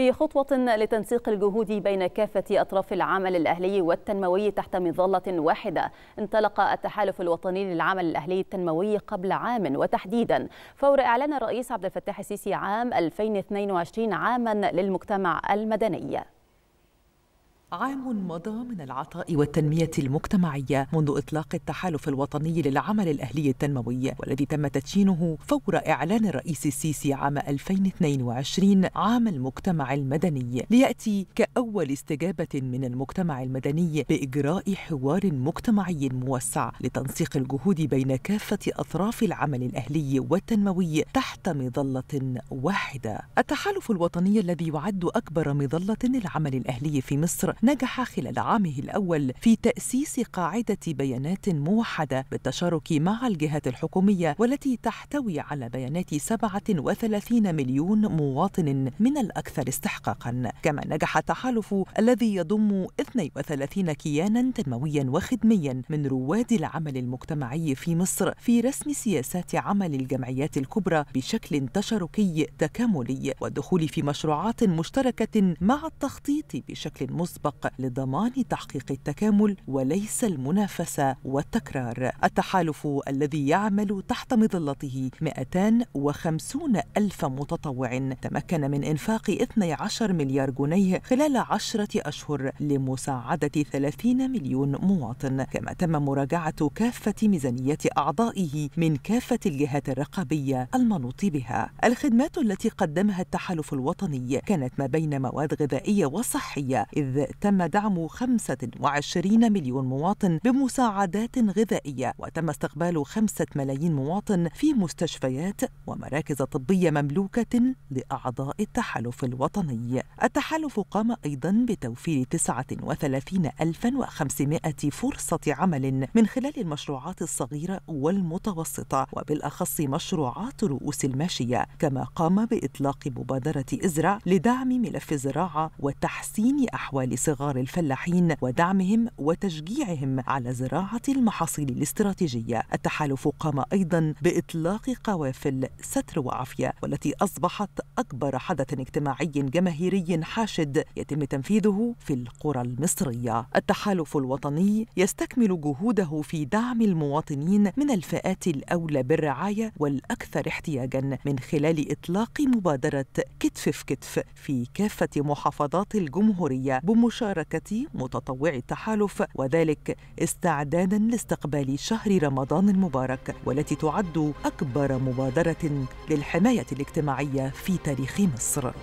في خطوة لتنسيق الجهود بين كافة أطراف العمل الأهلي والتنموي تحت مظلة واحدة انطلق التحالف الوطني للعمل الأهلي التنموي قبل عام وتحديدا فور إعلان الرئيس عبد الفتاح السيسي عام 2022 عاما للمجتمع المدني عام مضى من العطاء والتنمية المجتمعية منذ إطلاق التحالف الوطني للعمل الأهلي التنموي والذي تم تدشينه فور إعلان الرئيس السيسي عام 2022 عام المجتمع المدني ليأتي كأول استجابة من المجتمع المدني بإجراء حوار مجتمعي موسع لتنسيق الجهود بين كافة أطراف العمل الأهلي والتنموي تحت مظلة واحدة التحالف الوطني الذي يعد أكبر مظلة للعمل الأهلي في مصر نجح خلال عامه الأول في تأسيس قاعدة بيانات موحدة بالتشارك مع الجهات الحكومية والتي تحتوي على بيانات 37 مليون مواطن من الأكثر استحقاقا كما نجح التحالف الذي يضم 32 كيانا تنمويا وخدميا من رواد العمل المجتمعي في مصر في رسم سياسات عمل الجمعيات الكبرى بشكل تشاركي تكاملي والدخول في مشروعات مشتركة مع التخطيط بشكل مسبق الموفق لضمان تحقيق التكامل وليس المنافسة والتكرار التحالف الذي يعمل تحت مظلته 250 ألف متطوع تمكن من إنفاق 12 مليار جنيه خلال عشرة أشهر لمساعدة 30 مليون مواطن كما تم مراجعة كافة ميزانية أعضائه من كافة الجهات الرقابية المنوط بها الخدمات التي قدمها التحالف الوطني كانت ما بين مواد غذائية وصحية إذ تم دعم 25 مليون مواطن بمساعدات غذائية وتم استقبال 5 ملايين مواطن في مستشفيات ومراكز طبية مملوكة لأعضاء التحالف الوطني التحالف قام أيضا بتوفير 39500 فرصة عمل من خلال المشروعات الصغيرة والمتوسطة وبالأخص مشروعات رؤوس الماشية كما قام بإطلاق مبادرة إزرع لدعم ملف الزراعة وتحسين أحوال صغار الفلاحين ودعمهم وتشجيعهم على زراعة المحاصيل الاستراتيجية التحالف قام أيضا بإطلاق قوافل ستر وعافية والتي أصبحت أكبر حدث اجتماعي جماهيري حاشد يتم تنفيذه في القرى المصرية التحالف الوطني يستكمل جهوده في دعم المواطنين من الفئات الأولى بالرعاية والأكثر احتياجا من خلال إطلاق مبادرة كتف في كتف في كافة محافظات الجمهورية بمشاركة بمشاركة متطوعي التحالف وذلك استعدادا لاستقبال شهر رمضان المبارك والتي تعد أكبر مبادرة للحماية الاجتماعية في تاريخ مصر